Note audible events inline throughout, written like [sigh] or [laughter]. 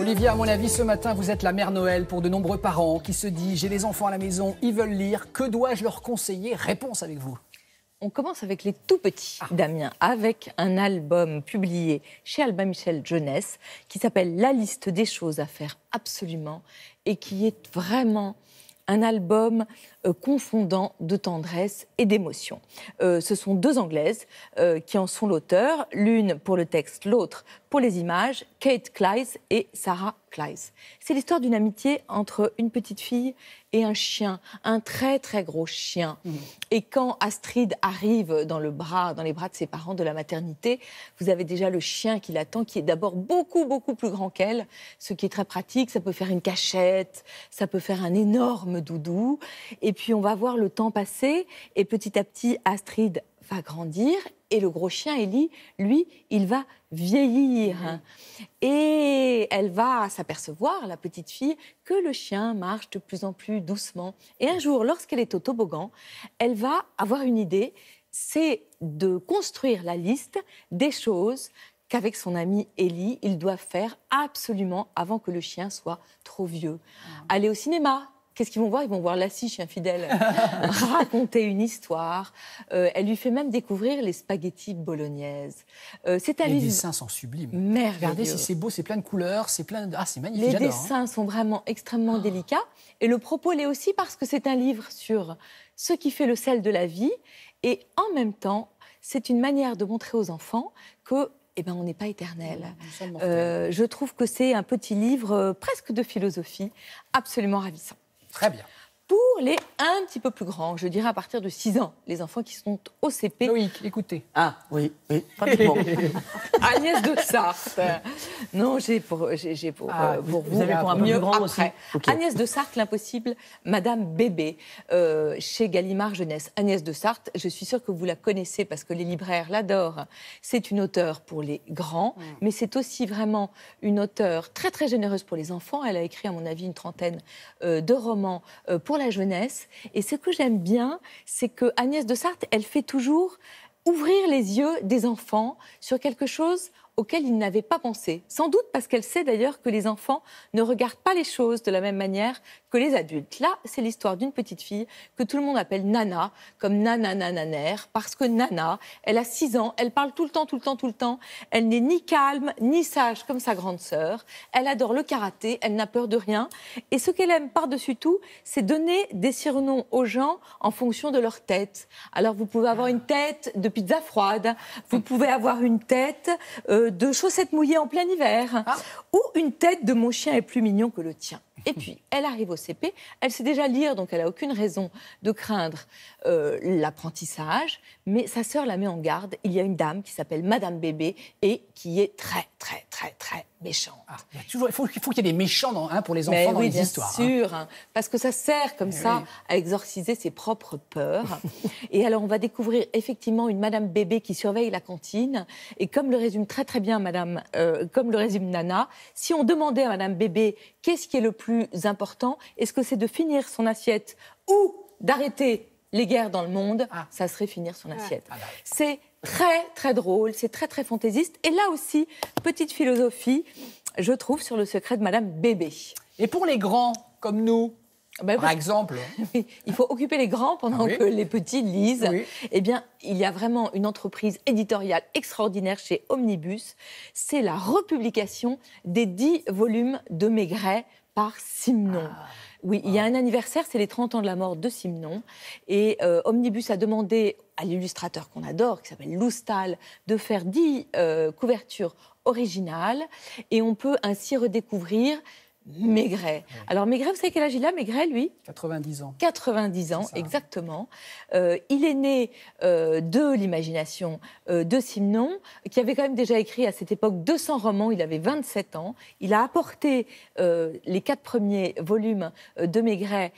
Olivier, à mon avis, ce matin, vous êtes la mère Noël pour de nombreux parents qui se disent J'ai des enfants à la maison, ils veulent lire, que dois-je leur conseiller Réponse avec vous. On commence avec les tout petits, ah. Damien, avec un album publié chez Albin Michel Jeunesse qui s'appelle La liste des choses à faire absolument et qui est vraiment un album euh, confondant de tendresse et d'émotion. Euh, ce sont deux Anglaises euh, qui en sont l'auteur, l'une pour le texte, l'autre pour les images, Kate Kleiss et Sarah Kleiss. C'est l'histoire d'une amitié entre une petite fille et un chien, un très très gros chien. Mhm. Et quand Astrid arrive dans le bras, dans les bras de ses parents de la maternité, vous avez déjà le chien qui l'attend, qui est d'abord beaucoup beaucoup plus grand qu'elle, ce qui est très pratique. Ça peut faire une cachette, ça peut faire un énorme doudou. Et puis on va voir le temps passer et petit à petit Astrid va grandir et le gros chien, Ellie, lui, il va vieillir. Et elle va s'apercevoir, la petite fille, que le chien marche de plus en plus doucement. Et un jour, lorsqu'elle est au toboggan, elle va avoir une idée, c'est de construire la liste des choses qu'avec son ami Ellie, il doit faire absolument avant que le chien soit trop vieux. Ah. Aller au cinéma, Qu'est-ce qu'ils vont voir Ils vont voir chien infidèle [laughs] raconter une histoire. Euh, elle lui fait même découvrir les spaghettis bolognaises. Euh, c'est un les dessins sont sublimes. Regardez si c'est beau, c'est plein de couleurs, c'est plein de... Ah, c'est magnifique, Les hein. dessins sont vraiment extrêmement oh. délicats. Et le propos l'est aussi parce que c'est un livre sur ce qui fait le sel de la vie. Et en même temps, c'est une manière de montrer aux enfants que eh ben, on n'est pas éternel. Euh, je trouve que c'est un petit livre presque de philosophie, absolument ravissant. Très bien pour les un petit peu plus grands, je dirais à partir de 6 ans, les enfants qui sont au CP. Loïc, écoutez. Ah oui, oui, pratiquement. [laughs] Agnès de Sarthe. Non, j'ai pour, ah, euh, vous, avez un mieux grand Aussi. Agnès de Sarthe, l'impossible, Madame Bébé, euh, chez Gallimard Jeunesse. Agnès de Sarthe, je suis sûre que vous la connaissez parce que les libraires l'adorent. C'est une auteure pour les grands, mm. mais c'est aussi vraiment une auteure très très généreuse pour les enfants. Elle a écrit, à mon avis, une trentaine euh, de romans pour la jeunesse. Et ce que j'aime bien, c'est que Agnès de Sarthe, elle fait toujours ouvrir les yeux des enfants sur quelque chose auxquelles il n'avait pas pensé. Sans doute parce qu'elle sait d'ailleurs que les enfants ne regardent pas les choses de la même manière que les adultes. Là, c'est l'histoire d'une petite fille que tout le monde appelle Nana, comme Nana Naner, parce que Nana, elle a 6 ans, elle parle tout le temps, tout le temps, tout le temps. Elle n'est ni calme, ni sage comme sa grande sœur. Elle adore le karaté, elle n'a peur de rien. Et ce qu'elle aime par-dessus tout, c'est donner des surnoms aux gens en fonction de leur tête. Alors, vous pouvez avoir une tête de pizza froide, vous pouvez avoir une tête... Euh, de chaussettes mouillées en plein hiver, ah. ou une tête de mon chien est plus mignon que le tien. Et puis, [laughs] elle arrive au CP, elle sait déjà lire, donc elle n'a aucune raison de craindre euh, l'apprentissage, mais sa sœur la met en garde. Il y a une dame qui s'appelle Madame Bébé et qui est très, très, très, très méchante. Ah, il, il, faut, faut qu'il y ait des méchants hein, pour les enfants dans les histoires. Bien hein. sûr, hein. parce que ça sert comme eh ça à exorciser ses propres peurs. [laughs] et alors on va découvrir effectivement une Madame Bébé qui surveille la cantine. Et comme le résume très très bien Madame, euh, comme le résume Nana, si on demandait à Madame Bébé qu'est-ce qui est le plus important, est-ce que c'est de finir son assiette ou d'arrêter les guerres dans le monde, ah. ça serait finir son assiette. c'est très très drôle, c'est très très fantaisiste. Et là aussi, petite philosophie, je trouve, sur le secret de Madame Bébé. Et pour les grands comme nous bah, par exemple. [laughs] il faut occuper les grands pendant que les petits lisent. Eh bien, il y a vraiment une entreprise éditoriale extraordinaire chez Omnibus. C'est la republication des dix volumes de Maigret par Simon. Ah. Oui, il y a ah. un anniversaire, c'est les 30 ans de la mort de Simon. Et euh, Omnibus a demandé à l'illustrateur qu'on adore, qui s'appelle Loustal, de faire dix euh, couvertures originales. Et on peut ainsi redécouvrir Maigret. Alors Maigret, vous savez quel âge il a Maigret, lui 90 ans. 90 ans, exactement. Euh, il est né euh, de l'imagination euh, de Simon, qui avait quand même déjà écrit à cette époque 200 romans, il avait 27 ans. Il a apporté les quatre premiers volumes de Maigret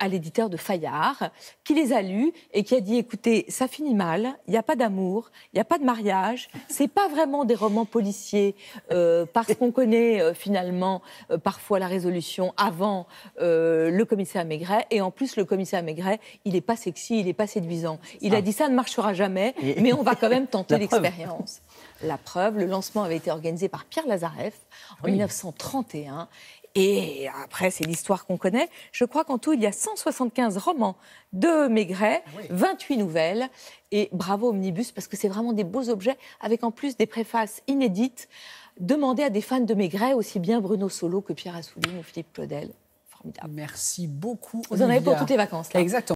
à l'éditeur de Fayard, qui les a lus et qui a dit, écoutez, ça finit mal, il n'y a pas d'amour, il n'y a pas de mariage, c'est pas vraiment des romans policiers, parce qu'on connaît finalement parfois à la résolution avant euh, le commissaire Maigret. Et en plus, le commissaire Maigret, il n'est pas sexy, il n'est pas séduisant. Il a dit ça ne marchera jamais, mais on va quand même [laughs] tenter l'expérience. La preuve, le lancement avait été organisé par Pierre Lazareff en 1931. Et après, c'est l'histoire qu'on connaît. Je crois qu'en tout, il y a 175 romans de Maigret, 28 ah nouvelles. Et bravo Omnibus, parce que c'est vraiment des beaux objets, avec en plus des préfaces inédites. Demandez à des fans de Maigret, aussi bien Bruno Solo que Pierre Assouline ou Philippe Claudel. Formidable. Merci beaucoup. Vous en avez pour toutes les vacances. Là. Exactement.